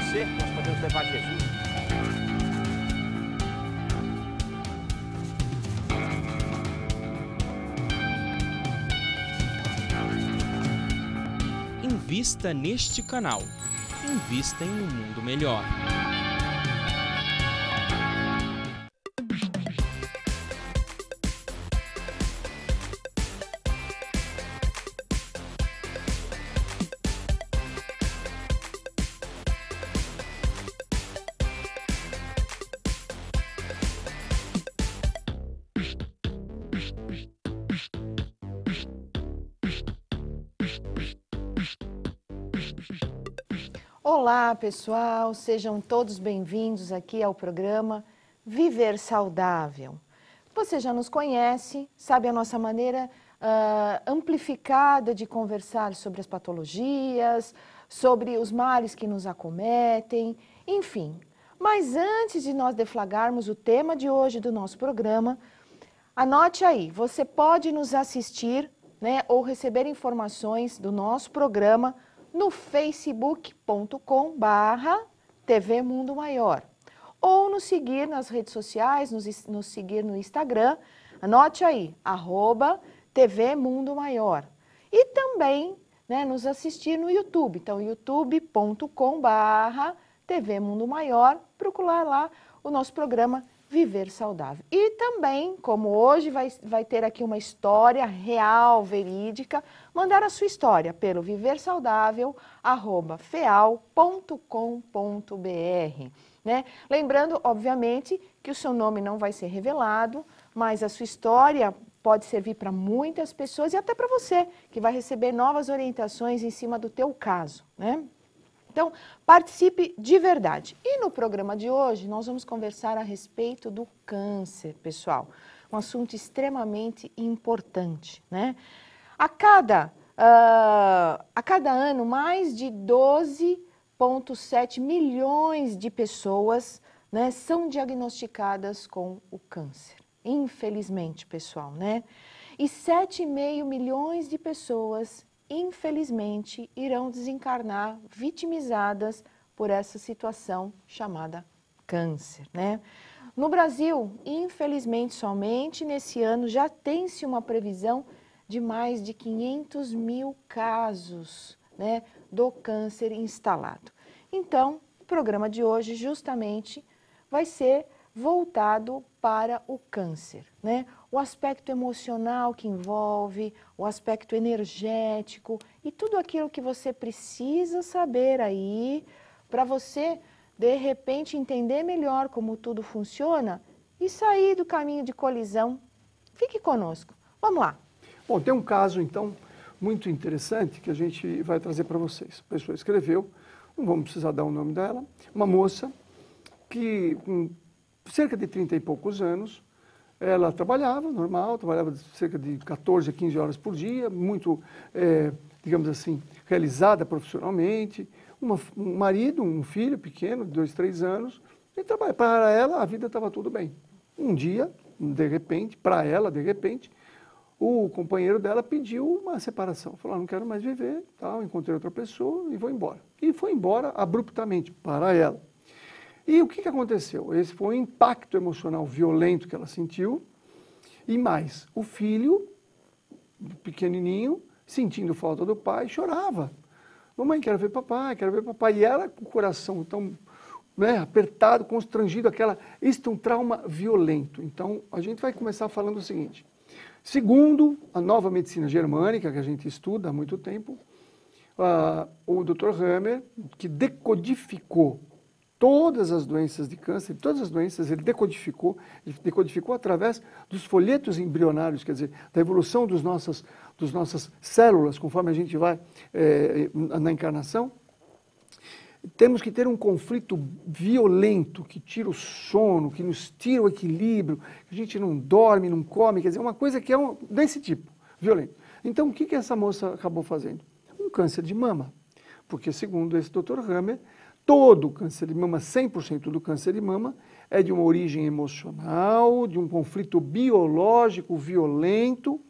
você nós podemos levar Jesus. Invista neste canal. Invista em um mundo melhor. Olá, pessoal, sejam todos bem-vindos aqui ao programa Viver Saudável. Você já nos conhece, sabe a nossa maneira uh, amplificada de conversar sobre as patologias, sobre os males que nos acometem, enfim. Mas antes de nós deflagrarmos o tema de hoje do nosso programa, anote aí, você pode nos assistir né, ou receber informações do nosso programa no facebook.com barra TV Mundo Maior ou nos seguir nas redes sociais, nos, nos seguir no Instagram, anote aí, arroba TV Mundo Maior. E também né, nos assistir no YouTube, então youtube.com barra TV Mundo Maior, procurar lá o nosso programa viver saudável. E também, como hoje vai, vai ter aqui uma história real, verídica, mandar a sua história pelo viversaudável@feal.com.br, né? Lembrando, obviamente, que o seu nome não vai ser revelado, mas a sua história pode servir para muitas pessoas e até para você, que vai receber novas orientações em cima do teu caso, né? Então, participe de verdade. E no programa de hoje, nós vamos conversar a respeito do câncer, pessoal. Um assunto extremamente importante, né? A cada, uh, a cada ano, mais de 12,7 milhões de pessoas né, são diagnosticadas com o câncer. Infelizmente, pessoal, né? E 7,5 milhões de pessoas infelizmente, irão desencarnar vitimizadas por essa situação chamada câncer, né? No Brasil, infelizmente, somente nesse ano já tem-se uma previsão de mais de 500 mil casos né, do câncer instalado. Então, o programa de hoje justamente vai ser voltado para o câncer, né? O aspecto emocional que envolve, o aspecto energético e tudo aquilo que você precisa saber aí para você de repente entender melhor como tudo funciona e sair do caminho de colisão. Fique conosco. Vamos lá. Bom, tem um caso então muito interessante que a gente vai trazer para vocês. A pessoa escreveu, não vamos precisar dar o nome dela, uma moça que com cerca de 30 e poucos anos, ela trabalhava normal, trabalhava cerca de 14 a 15 horas por dia, muito, é, digamos assim, realizada profissionalmente, uma, um marido, um filho pequeno, de 2, 3 anos, e trabalha. Para ela, a vida estava tudo bem. Um dia, de repente, para ela, de repente, o companheiro dela pediu uma separação. Falou, ah, não quero mais viver, tal, encontrei outra pessoa e vou embora. E foi embora abruptamente, para ela. E o que, que aconteceu? Esse foi um impacto emocional violento que ela sentiu. E mais, o filho, pequenininho, sentindo falta do pai, chorava. Mamãe, quero ver papai, quero ver papai. E ela com o coração tão né, apertado, constrangido, aquela. Isto é um trauma violento. Então, a gente vai começar falando o seguinte. Segundo a nova medicina germânica, que a gente estuda há muito tempo, uh, o Dr. Hammer, que decodificou todas as doenças de câncer, todas as doenças, ele decodificou, ele decodificou através dos folhetos embrionários, quer dizer, da evolução dos nossas, dos nossas células, conforme a gente vai é, na encarnação. Temos que ter um conflito violento que tira o sono, que nos tira o equilíbrio, que a gente não dorme, não come, quer dizer, uma coisa que é um, desse tipo, violento. Então, o que, que essa moça acabou fazendo? Um câncer de mama, porque segundo esse doutor Hammer, todo o câncer de mama, 100% do câncer de mama, é de uma origem emocional, de um conflito biológico violento,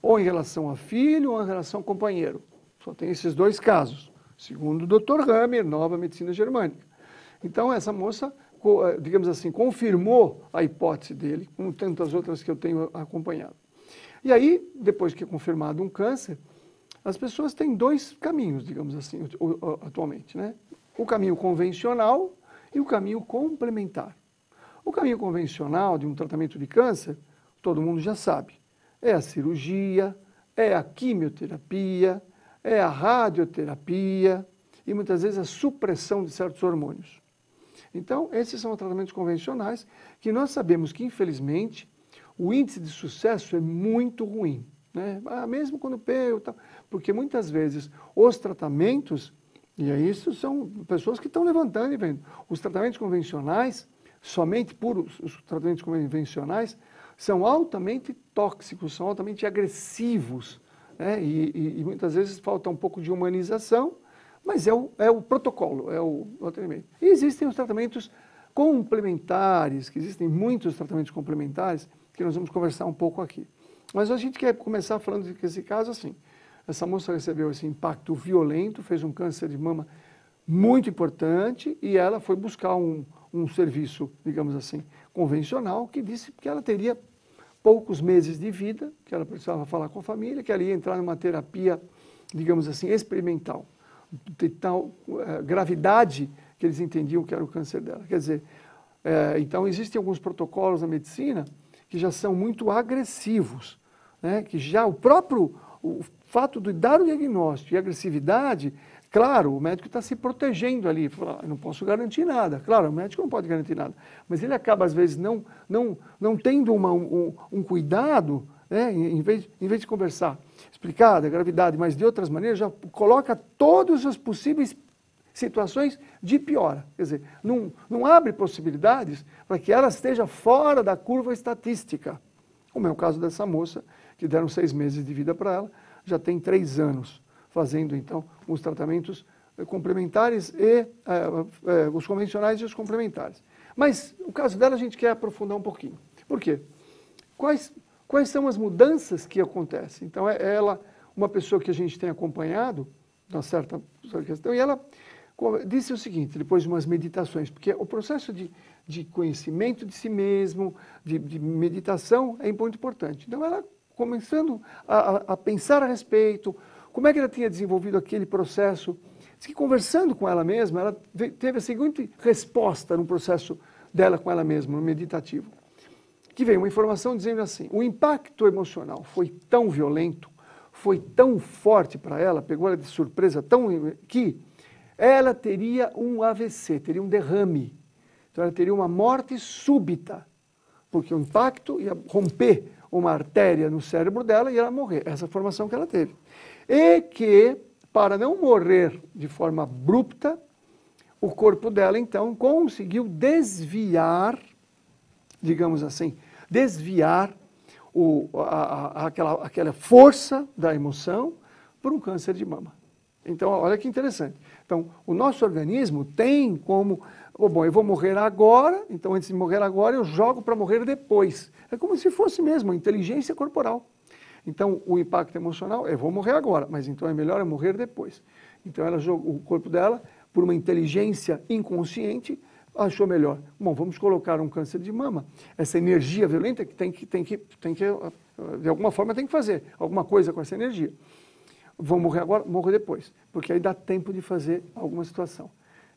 ou em relação a filho, ou em relação ao companheiro. Só tem esses dois casos, segundo o Dr. Hammer, Nova Medicina Germânica. Então, essa moça, eh, digamos assim, confirmou a hipótese dele, como tantas outras que eu tenho acompanhado. E aí, depois que é confirmado um câncer, as pessoas têm dois caminhos, digamos assim, atualmente, né? o caminho convencional e o caminho complementar. O caminho convencional de um tratamento de câncer, todo mundo já sabe, é a cirurgia, é a quimioterapia, é a radioterapia e muitas vezes a supressão de certos hormônios. Então, esses são os tratamentos convencionais que nós sabemos que, infelizmente, o índice de sucesso é muito ruim. Né? Ah, mesmo quando pego, porque muitas vezes os tratamentos e aí isso são pessoas que estão levantando e vendo. Os tratamentos convencionais, somente puros, os tratamentos convencionais, são altamente tóxicos, são altamente agressivos. Né? E, e, e, muitas vezes falta um pouco de humanização, mas é o, é o protocolo, é o, é o E existem os tratamentos complementares, que existem muitos tratamentos complementares, que nós vamos conversar um pouco aqui. Mas a gente quer começar falando desse caso assim. Essa moça recebeu esse impacto violento, fez um câncer de mama muito importante e ela foi buscar um, um serviço, digamos assim, convencional, que disse que ela teria poucos meses de vida, que ela precisava falar com a família, que ela ia entrar numa terapia, digamos assim, experimental, de tal eh, gravidade que eles entendiam que era o câncer dela. Quer dizer, é, então existem alguns protocolos na medicina que já são muito agressivos, né? que já o próprio, o fato de dar o diagnóstico e agressividade, claro, o médico está se protegendo ali, fala, ah, não posso garantir nada. Claro, o médico não pode garantir nada, mas ele acaba, às vezes, não, não, não tendo uma, um, um cuidado, né, em, vez, em vez de conversar explicada, gravidade, mas de outras maneiras, já coloca todas as possíveis situações de piora. Quer dizer, não, não abre possibilidades para que ela esteja fora da curva estatística, como é o caso dessa moça, que deram seis meses de vida para ela, já tem três anos fazendo então os tratamentos eh, complementares e eh, eh, os convencionais e os complementares. Mas o caso dela a gente quer aprofundar um pouquinho. Por quê? Quais, quais são as mudanças que acontecem? Então, é ela, uma pessoa que a gente tem acompanhado, uma certa, certa questão, e ela disse o seguinte, depois de umas meditações, porque o processo de, de conhecimento de si mesmo, de, de meditação, é muito importante. Então, ela começando a, a, pensar a respeito, como é que ela tinha desenvolvido aquele processo. Diz que conversando com ela mesma, ela teve a seguinte resposta no processo dela com ela mesma, no meditativo. Que veio uma informação dizendo assim: o impacto emocional foi tão violento, foi tão forte para ela, pegou ela de surpresa, tão que ela teria um AVC, teria um derrame. Então ela teria uma morte súbita, porque o impacto ia romper uma artéria no cérebro dela e ela morrer. Essa é formação que ela teve. E que, para não morrer de forma abrupta, o corpo dela então conseguiu desviar, digamos assim, desviar o, a, a, aquela, aquela força da emoção por um câncer de mama. Então, olha que interessante. Então, o nosso organismo tem como bom, eu vou morrer agora, então antes de morrer agora, eu jogo para morrer depois. É como se fosse mesmo inteligência corporal. Então, o impacto emocional é vou morrer agora, mas então é melhor eu morrer depois. Então, ela jogou, o corpo dela, por uma inteligência inconsciente, achou melhor. Bom, vamos colocar um câncer de mama. Essa energia violenta que tem que, tem que, tem que de alguma forma, tem que fazer alguma coisa com essa energia. Vou morrer agora, morro depois, porque aí dá tempo de fazer alguma situação.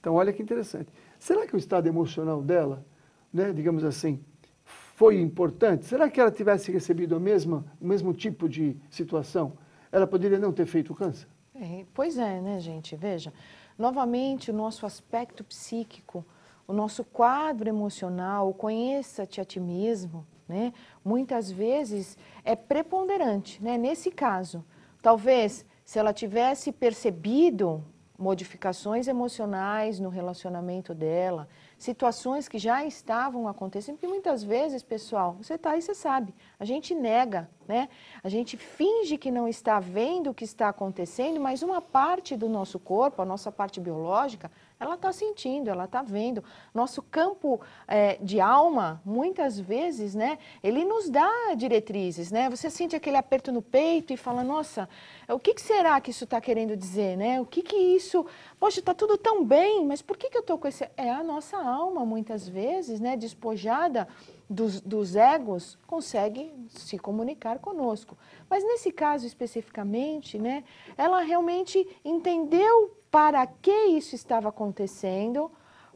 Então, olha que interessante. Será que o estado emocional dela, né, digamos assim, foi importante? Será que ela tivesse recebido a mesma, o mesmo tipo de situação? Ela poderia não ter feito o câncer? É, pois é, né, gente? Veja, novamente o nosso aspecto psíquico, o nosso quadro emocional, conheça-te a ti mesmo, né? Muitas vezes é preponderante, né? Nesse caso, talvez se ela tivesse percebido modificações emocionais no relacionamento dela, situações que já estavam acontecendo, porque muitas vezes, pessoal, você está aí, você sabe, a gente nega, né? A gente finge que não está vendo o que está acontecendo, mas uma parte do nosso corpo, a nossa parte biológica, ela está sentindo, ela está vendo. Nosso campo é, de alma, muitas vezes, né, ele nos dá diretrizes, né? Você sente aquele aperto no peito e fala, nossa, o que, que será que isso está querendo dizer, né? O que que isso... Poxa, está tudo tão bem, mas por que, que eu estou com esse... É a nossa alma, muitas vezes, né, despojada dos, dos egos, consegue se comunicar conosco. Mas nesse caso especificamente, né, ela realmente entendeu para que isso estava acontecendo,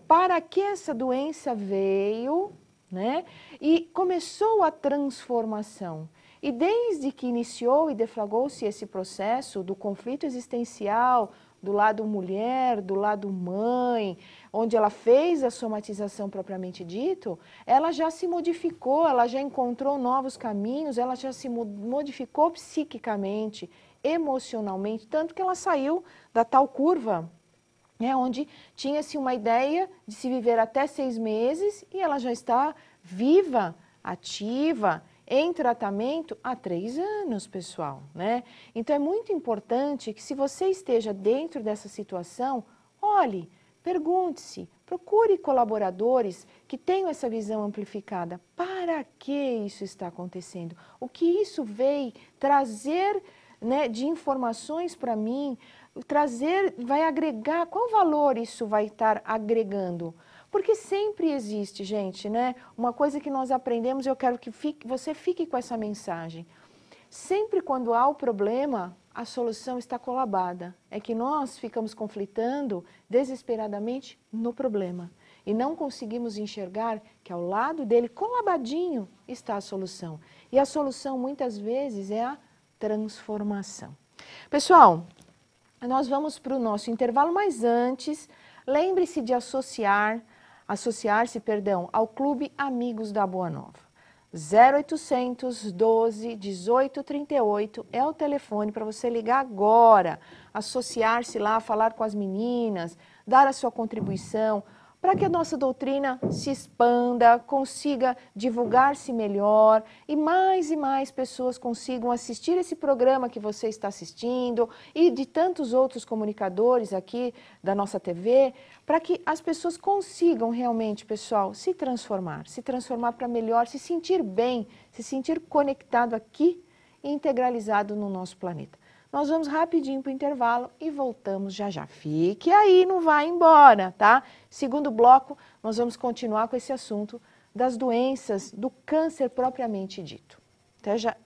para que essa doença veio, né? E começou a transformação. E desde que iniciou e deflagrou-se esse processo do conflito existencial do lado mulher, do lado mãe, onde ela fez a somatização propriamente dito, ela já se modificou, ela já encontrou novos caminhos, ela já se modificou psiquicamente, emocionalmente, tanto que ela saiu da tal curva né, onde tinha-se uma ideia de se viver até seis meses e ela já está viva, ativa, em tratamento há três anos, pessoal. Né? Então é muito importante que se você esteja dentro dessa situação, olhe, pergunte-se, procure colaboradores que tenham essa visão amplificada. Para que isso está acontecendo? O que isso veio trazer né, de informações para mim, trazer, vai agregar, qual valor isso vai estar agregando? Porque sempre existe, gente, né? Uma coisa que nós aprendemos, eu quero que fique, você fique com essa mensagem. Sempre quando há o problema, a solução está colabada. É que nós ficamos conflitando desesperadamente no problema e não conseguimos enxergar que ao lado dele, colabadinho, está a solução. E a solução muitas vezes é a transformação. Pessoal, nós vamos para o nosso intervalo, mas antes, lembre-se de associar, associar-se, perdão, ao Clube Amigos da Boa Nova. 0800 12 18 38 é o telefone para você ligar agora, associar-se lá, falar com as meninas, dar a sua contribuição para que a nossa doutrina se expanda, consiga divulgar-se melhor e mais e mais pessoas consigam assistir esse programa que você está assistindo e de tantos outros comunicadores aqui da nossa TV, para que as pessoas consigam realmente, pessoal, se transformar, se transformar para melhor, se sentir bem, se sentir conectado aqui e integralizado no nosso planeta. Nós vamos rapidinho para o intervalo e voltamos já já. Fique aí, não vá embora, tá? Segundo bloco, nós vamos continuar com esse assunto das doenças do câncer propriamente dito. Até já.